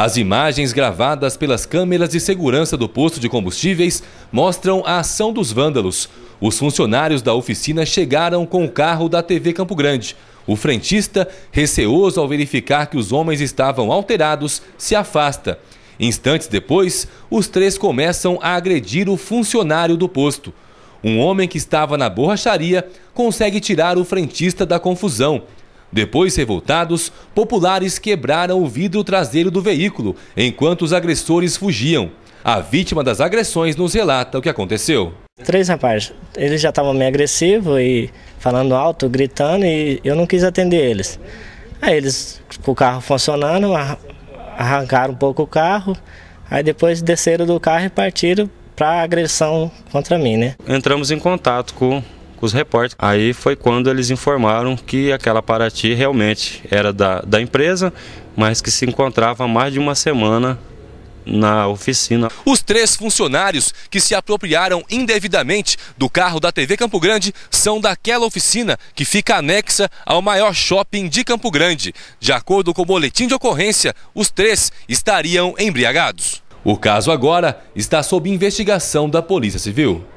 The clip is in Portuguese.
As imagens gravadas pelas câmeras de segurança do posto de combustíveis mostram a ação dos vândalos. Os funcionários da oficina chegaram com o carro da TV Campo Grande. O frentista, receoso ao verificar que os homens estavam alterados, se afasta. Instantes depois, os três começam a agredir o funcionário do posto. Um homem que estava na borracharia consegue tirar o frentista da confusão depois, revoltados, populares quebraram o vidro traseiro do veículo, enquanto os agressores fugiam. A vítima das agressões nos relata o que aconteceu. Três rapazes, eles já estavam meio agressivos e falando alto, gritando, e eu não quis atender eles. Aí eles, com o carro funcionando, arrancaram um pouco o carro, aí depois desceram do carro e partiram para agressão contra mim, né? Entramos em contato com com os repórteres. Aí foi quando eles informaram que aquela Paraty realmente era da, da empresa, mas que se encontrava há mais de uma semana na oficina. Os três funcionários que se apropriaram indevidamente do carro da TV Campo Grande são daquela oficina que fica anexa ao maior shopping de Campo Grande. De acordo com o boletim de ocorrência, os três estariam embriagados. O caso agora está sob investigação da Polícia Civil.